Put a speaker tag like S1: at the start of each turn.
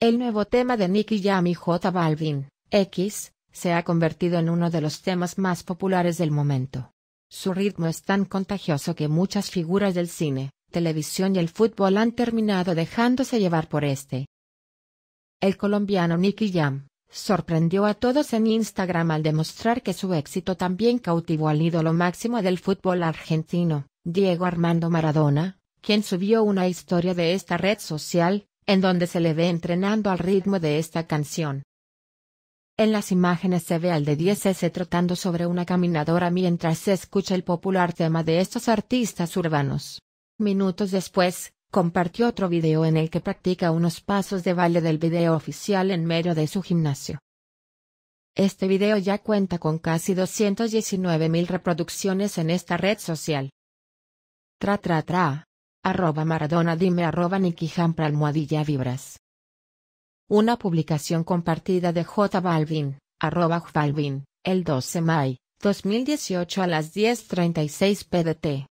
S1: El nuevo tema de Nicky Jam y J Balvin, X, se ha convertido en uno de los temas más populares del momento. Su ritmo es tan contagioso que muchas figuras del cine, televisión y el fútbol han terminado dejándose llevar por este. El colombiano Nicky Jam, sorprendió a todos en Instagram al demostrar que su éxito también cautivó al ídolo máximo del fútbol argentino, Diego Armando Maradona, quien subió una historia de esta red social, en donde se le ve entrenando al ritmo de esta canción. En las imágenes se ve al de 10S trotando sobre una caminadora mientras se escucha el popular tema de estos artistas urbanos. Minutos después, compartió otro video en el que practica unos pasos de baile del video oficial en medio de su gimnasio. Este video ya cuenta con casi 219.000 reproducciones en esta red social. Tra tra tra. Arroba Maradona dime arroba Nicky almohadilla vibras. Una publicación compartida de J Balvin, arroba Balvin, el 12 de mayo, 2018 a las 10.36 pdt.